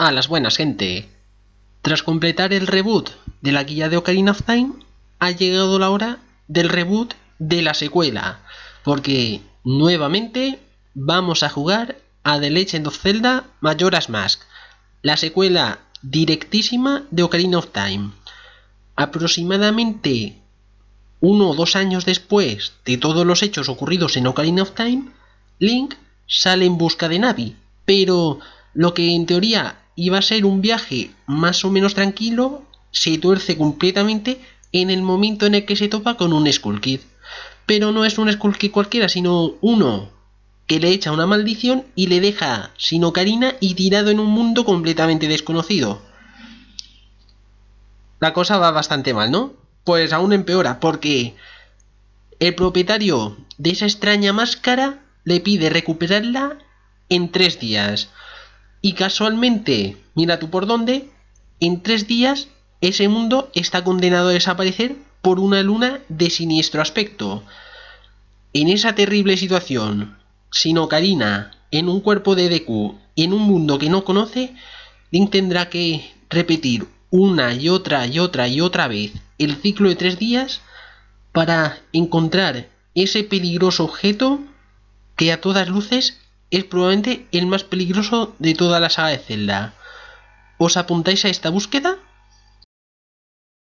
a las buenas gente. Tras completar el reboot de la guía de Ocarina of Time, ha llegado la hora del reboot de la secuela, porque nuevamente vamos a jugar a The Legend of Zelda Majora's Mask, la secuela directísima de Ocarina of Time. Aproximadamente uno o dos años después de todos los hechos ocurridos en Ocarina of Time, Link sale en busca de Navi, pero lo que en teoría ...y va a ser un viaje más o menos tranquilo, se tuerce completamente en el momento en el que se topa con un Skull Kid. Pero no es un Skull Kid cualquiera, sino uno que le echa una maldición y le deja sin ocarina y tirado en un mundo completamente desconocido. La cosa va bastante mal, ¿no? Pues aún empeora, porque el propietario de esa extraña máscara le pide recuperarla en tres días. Y casualmente, mira tú por dónde, en tres días ese mundo está condenado a desaparecer por una luna de siniestro aspecto. En esa terrible situación, sino Karina, en un cuerpo de Deku, en un mundo que no conoce, Link tendrá que repetir una y otra y otra y otra vez el ciclo de tres días para encontrar ese peligroso objeto que a todas luces es probablemente el más peligroso de toda la saga de Zelda. ¿Os apuntáis a esta búsqueda?